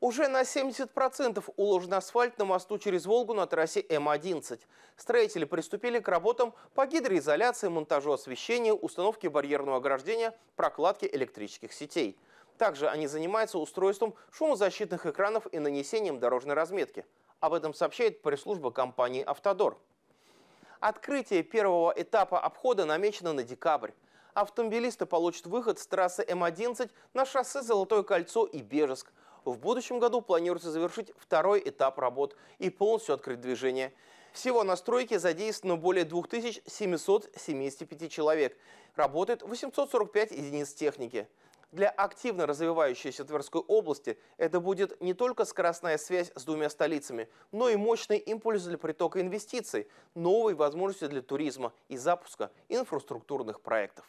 Уже на 70% уложен асфальт на мосту через Волгу на трассе М-11. Строители приступили к работам по гидроизоляции, монтажу освещения, установке барьерного ограждения, прокладке электрических сетей. Также они занимаются устройством шумозащитных экранов и нанесением дорожной разметки. Об этом сообщает пресс-служба компании «Автодор». Открытие первого этапа обхода намечено на декабрь автомобилисты получат выход с трассы М-11 на шоссе Золотое кольцо и Бежеск. В будущем году планируется завершить второй этап работ и полностью открыть движение. Всего на стройке задействовано более 2775 человек. Работает 845 единиц техники. Для активно развивающейся Тверской области это будет не только скоростная связь с двумя столицами, но и мощный импульс для притока инвестиций, новые возможности для туризма и запуска инфраструктурных проектов.